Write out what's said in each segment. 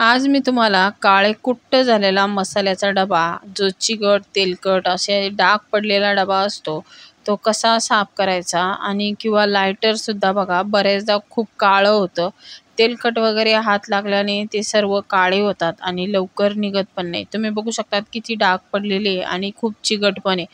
आज मी तुम्हाला काळे कुट्ट झालेला मसाल्याचा डबा जो चिकट तेलकट असे डाग पडलेला डबा असतो तो कसा साफ करायचा आणि किंवा लायटरसुद्धा बघा बऱ्याचदा खूप काळं होतं तेलकट वगैरे हात लागल्याने ते सर्व काळे होतात आणि लवकर निघत पण नाही तुम्ही बघू शकतात किती डाग पडलेले आणि खूप चिकट पण आहे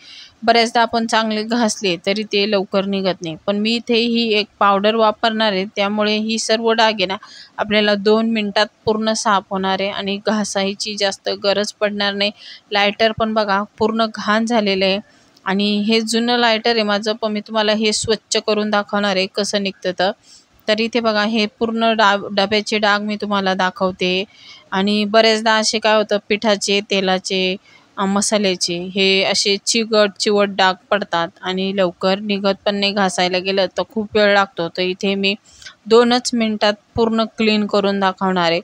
बऱ्याचदा आपण चांगले घासले तरी ते लवकर निघत नाही पण मी इथे ही एक पावडर वापरणार आहे त्यामुळे ही सर्व ना आपल्याला दोन मिनटात पूर्ण साफ होणार आहे आणि घासायची जास्त गरज पडणार नाही लायटर पण बघा पूर्ण घाण झालेलं आहे आणि हे जुनं लायटर आहे माझं पण मी तुम्हाला हे स्वच्छ करून दाखवणार आहे कसं निघतं तर तर इथे बघा हे पूर्ण डाब डब्याचे डाग मी तुम्हाला दाखवते आणि बरेचदा असे काय होतं पिठाचे तेलाचे मसाल्याचे हे असे चिवट चिवट डाग पडतात आणि लवकर निघत पण नाही घासायला गेलं तर खूप वेळ लागतो तर इथे मी दोनच मिनटात पूर्ण क्लीन करून दाखवणार आहे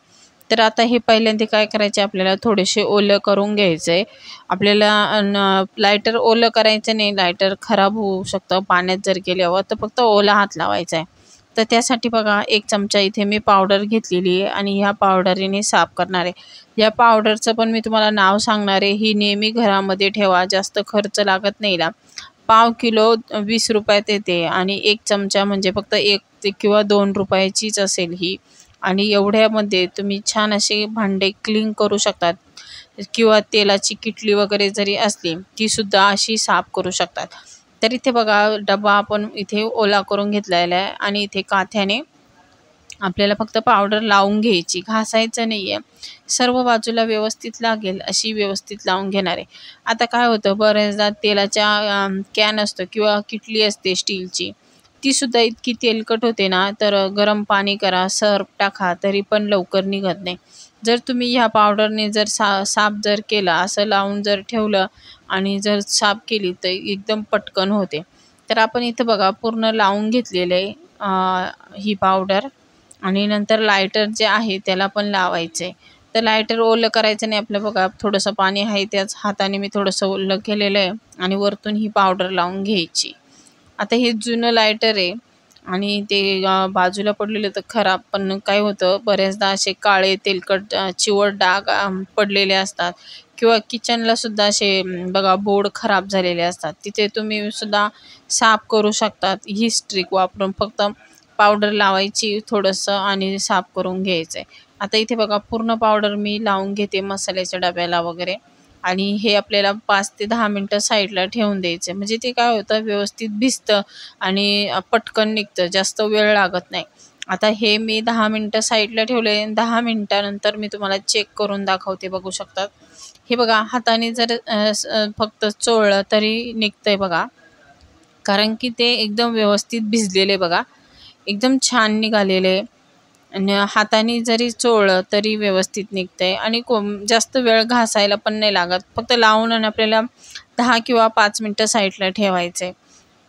तर आता हे पहिल्यांदा काय करायचे आपल्याला थोडेसे ओलं करून घ्यायचं आहे आपल्याला लायटर ओलं करायचं नाही लायटर खराब होऊ शकतं पाण्यात जर गेल्यावर तर फक्त ओला हात लावायचा आहे तर त्यासाठी बघा एक चमचा इथे मी पावडर घेतलेली आहे आणि ह्या पावडरीने साफ करणार आहे या पावडरचं पण मी तुम्हाला नाव सांगणार आहे ही नेहमी घरामध्ये ठेवा जास्त खर्च लागत नाही ला पाव किलो वीस रुपयात येते आणि एक चमचा म्हणजे फक्त एक किंवा दोन रुपयाचीच असेल ही आणि एवढ्यामध्ये तुम्ही छान असे भांडे क्लीन करू शकतात किंवा तेलाची किटली वगैरे जरी असली तीसुद्धा अशी साफ करू शकतात तर इथे बघा डबा आपण इथे ओला करून घेतलेला आहे आणि इथे काथ्याने आपल्याला फक्त पावडर लावून घ्यायची घासायचं नाही आहे सर्व बाजूला व्यवस्थित लागेल अशी व्यवस्थित लावून घेणार आहे आता काय होतं बऱ्याचदा तेलाच्या कॅन असतो किंवा किटली असते स्टीलची तीसुद्धा इतकी तेलकट होते ना तर गरम पाणी करा सर्फ टाका तरी पण लवकर निघत नाही जर तुम्ही ह्या पावडरने जर सा साफ जर केला असं लावून जर ठेवलं आणि जर साफ केली तर एकदम पटकन होते तर आपण इथं बघा पूर्ण लावून घेतलेलं आहे ही पावडर आणि नंतर लायटर जे आहे त्याला पण लावायचं आहे तर लायटर ओलं करायचं नाही आपलं बघा थोडंसं पाणी आहे त्याच हाताने मी थोडंसं ओलं केलेलं आहे आणि वरतून ही पावडर लावून घ्यायची आता हे जुनं लायटर आहे आणि ते बाजूला पडलेलं तर खराब पण काय होतं बऱ्याचदा असे काळे तेलकट चिवट डाग पडलेले असतात किंवा किचनला सुद्धा असे बघा बोर्ड खराब झालेले असतात तिथे तुम्ही सुद्धा साफ करू शकतात ही स्ट्रिक वापरून फक्त पावडर लावायची थोडंसं आणि साफ करून घ्यायचं आहे आता इथे बघा पूर्ण पावडर मी लावून घेते मसाल्याच्या डब्याला वगैरे आणि हे आपल्याला पाच ते दहा मिनटं साईडला ठेवून द्यायचं आहे म्हणजे ते काय होतं व्यवस्थित भिजतं आणि पटकन निघतं जास्त वेळ लागत नाही आता हे मी दहा मिनटं साईडला ठेवले दहा मिनटानंतर मी तुम्हाला चेक करून दाखवते बघू शकतात हे बघा हाताने जर फक्त चोळलं तरी आहे बघा कारण की ते एकदम व्यवस्थित भिजलेले बघा एकदम छान निघालेले आणि हाताने जरी चोळलं तरी व्यवस्थित आहे आणि को जास्त वेळ घासायला पण नाही लागत फक्त लावून आणि आपल्याला दहा किंवा पाच मिनटं साईडला ठेवायचं आहे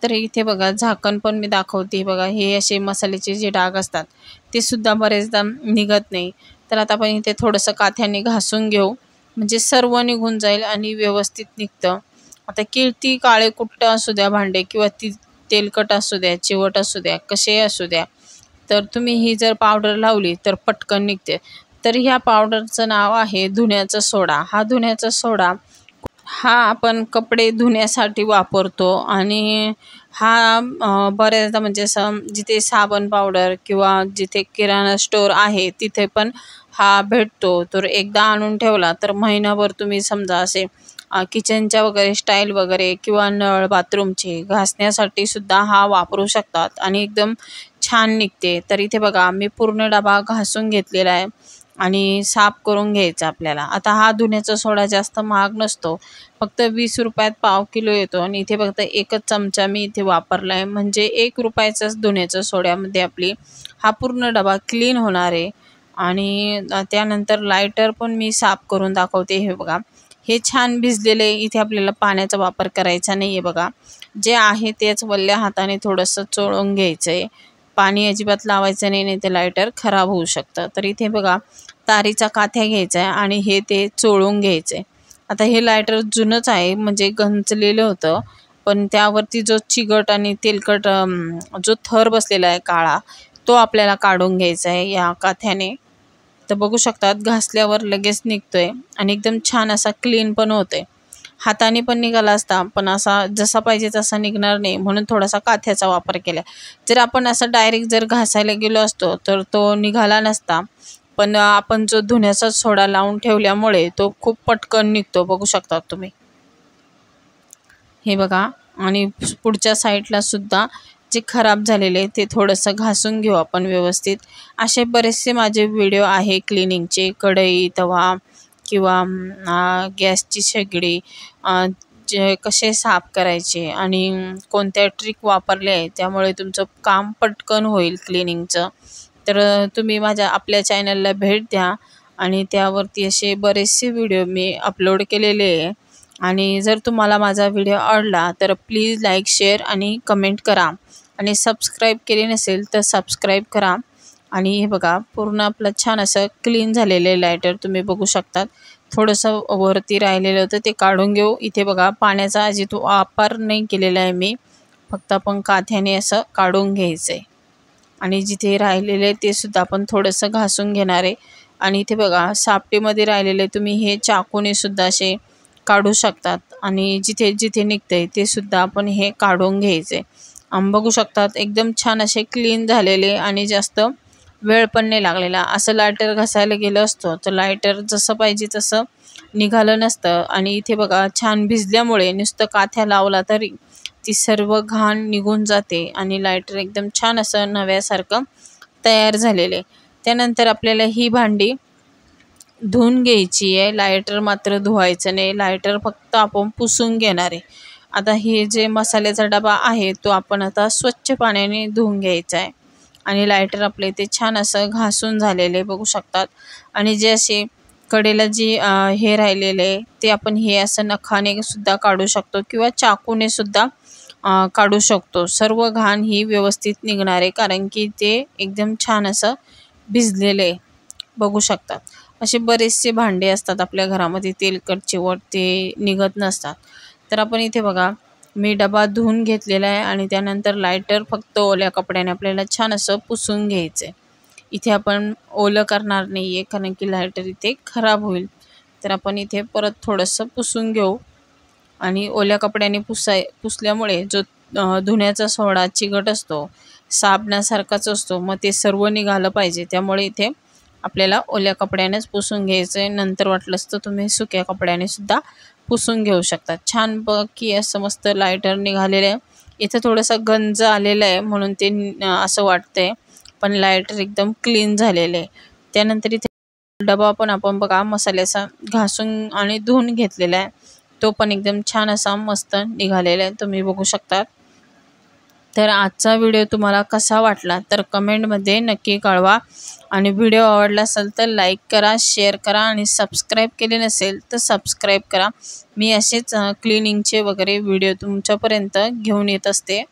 तर इथे बघा झाकण पण मी दाखवते बघा हे असे मसाल्याचे जे डाग असतात ते सुद्धा बरेचदा निघत नाही तर आता आपण इथे थोडंसं काथ्याने घासून घेऊ म्हणजे सर्व निघून जाईल आणि व्यवस्थित निघतं आता कीर्ती काळे कुट्ट असू द्या भांडे किंवा ती तेलकट असू द्या चिवट असू द्या कसे असू द्या तर तुम्ही ही जर पावडर लावली तर पटकन निघते तर ह्या पावडरचं नाव आहे धुण्याचा सोडा हा धुण्याचा सोडा हा आपण कपडे धुण्यासाठी वापरतो आणि हा बऱ्याचदा म्हणजे असं जिथे साबण पावडर किंवा जिथे किराणा स्टोअर आहे तिथे पण हा भेटतो तर एकदा आणून ठेवला तर महिनाभर तुम्ही समजा असे किचनच्या वगैरे स्टाईल वगैरे किंवा नळ बाथरूमचे घासण्यासाठी सुद्धा हा वापरू शकतात आणि एकदम छान निघते तर इथे बघा मी पूर्ण डबा घासून घेतलेला आहे आणि साफ करून घ्यायचा आपल्याला आता हा धुण्याचा सोडा जास्त महाग नसतो फक्त वीस रुपयात पाव किलो येतो आणि इथे फक्त एकच चमचा मी इथे वापरला आहे म्हणजे एक रुपयाचाच धुण्याच्या सोड्यामध्ये आपली हा पूर्ण डबा क्लीन होणार आहे आणि त्यानंतर लायटर पण मी साफ करून दाखवते हे बघा हे छान भिजलेले इथे आपल्याला पाण्याचा वापर करायचा नाही आहे बघा जे आहे तेच वल्ल्या हाताने थोडंसं चोळून घ्यायचं आहे पाणी अजिबात लावायचं नाही नाही ते लायटर खराब होऊ शकतं तर इथे बघा तारीचा काथ्या घ्यायचा आहे आणि हे ते चोळून घ्यायचं आहे आता हे लायटर जुनंच आहे म्हणजे गंजलेलं होतं पण त्यावरती जो चिगट आणि तेलकट जो थर बसलेला आहे काळा तो आपल्याला काढून घ्यायचा आहे या काथ्याने तर बघू शकतात घासल्यावर लगेच निघतो आहे आणि एकदम छान असा क्लीन पण आहे हाताने पण निघाला असता पण असा जसा पाहिजे तसा निघणार नाही म्हणून थोडासा काथ्याचा वापर केला जर आपण असा डायरेक्ट जर घासायला गेलो असतो तर तो निघाला नसता पण आपण जो धुण्याचा सोडा लावून ठेवल्यामुळे तो खूप पटकन निघतो बघू शकतात तुम्ही हे बघा आणि पुढच्या साईडला सुद्धा जे खराब झालेले ते थोडंसं घासून घेऊ आपण व्यवस्थित असे बरेचसे माझे व्हिडिओ आहे क्लिनिंगचे कढई तवा किंवा गॅसची शेगडी जे कसे साफ करायचे आणि कोणत्या ट्रिक वापरले आहे त्यामुळे तुमचं काम पटकन होईल क्लिनिंगचं तर तुम्ही माझ्या आपल्या चॅनलला भेट द्या आणि त्यावरती असे बरेचसे व्हिडिओ मी अपलोड केलेले आहे आणि जर तुम्हाला माझा व्हिडिओ आवडला तर प्लीज लाईक शेअर आणि कमेंट करा आणि सबस्क्राईब केली नसेल तर सबस्क्राईब करा आणि हे बघा पूर्ण आपलं छान असं क्लीन झालेलं लायटर तुम्ही बघू शकतात थोडंसं वरती राहिलेलं होतं ते काढून घेऊ इथे बघा पाण्याचा अजित वापर नाही केलेला आहे मी फक्त आपण काथ्याने असं काढून घ्यायचं आहे आणि जिथे राहिलेलं आहे ते सुद्धा आपण थोडंसं घासून घेणार आहे आणि इथे बघा सापटीमध्ये राहिलेले तुम्ही हे चाकूने सुद्धा असे काढू शकतात आणि जिथे जिथे निघतं आहे ते सुद्धा आपण हे काढून घ्यायचं आहे बघू शकतात एकदम छान असे क्लीन झालेले आणि जास्त वेळ पण नाही लागलेला असं लायटर घासायला गेलं असतं तर लायटर जसं पाहिजे तसं निघालं नसतं आणि इथे बघा छान भिजल्यामुळे नुसतं काथ्या लावला तरी ती सर्व घाण निघून जाते आणि लायटर एकदम छान असं नव्यासारखं तयार झालेले त्यानंतर आपल्याला ही भांडी धुवून घ्यायची आहे लायटर मात्र धुवायचं नाही लायटर फक्त आपण पुसून घेणार आहे आता हे जे मसाल्याचा डबा आहे तो आपण आता स्वच्छ पाण्याने धुवून घ्यायचा आहे आणि लायटर आपले ते छान असं घासून झालेले बघू शकतात आणि जे असे कडेला जी हे राहिलेले ते आपण हे असं नखाने सुद्धा काढू शकतो किंवा चाकूने सुद्धा काढू शकतो सर्व घाण ही व्यवस्थित निघणार आहे कारण की ते एकदम छान असं भिजलेले बघू शकतात असे बरेचसे भांडे असतात आपल्या घरामध्ये तेलकट चिवट ते निघत नसतात तर आपण इथे बघा मी डबा धुवून घेतलेला आहे आणि त्यानंतर लायटर फक्त ओल्या कपड्याने आपल्याला छान असं पुसून घ्यायचं आहे इथे आपण ओलं करणार नाही आहे कारण की लायटर इथे खराब होईल तर आपण इथे परत थोडंसं पुसून घेऊ आणि ओल्या कपड्याने पुसाय पुसल्यामुळे जो धुण्याचा सोडा चिकट असतो साबणासारखाच असतो मग ते सर्व निघालं पाहिजे त्यामुळे इथे आपल्याला ओल्या कपड्यानेच पुसून घ्यायचं आहे नंतर वाटलंच तर तुम्ही सुक्या कपड्याने सुद्धा पुसून घेऊ शकता छानपैकी असं मस्त लायटर निघालेलं आहे इथं थोडंसं गंज आलेलं आहे म्हणून ते असं वाटतंय पण लायटर एकदम क्लीन झालेलं आहे त्यानंतर इथे डबा पण आपण बघा मसाल्याचा घासून आणि धुवून घेतलेला आहे तो पण एकदम छान असा मस्त निघालेला आहे तुम्ही बघू शकतात तर आजचा व्हिडिओ तुम्हाला कसा वाटला तर कमेंटमध्ये नक्की कळवा आणि व्हिडिओ आवडला असेल तर लाईक करा शेअर करा आणि सबस्क्राईब केले नसेल तर सबस्क्राईब करा मी असेच क्लिनिंगचे वगैरे व्हिडिओ तुमच्यापर्यंत घेऊन येत असते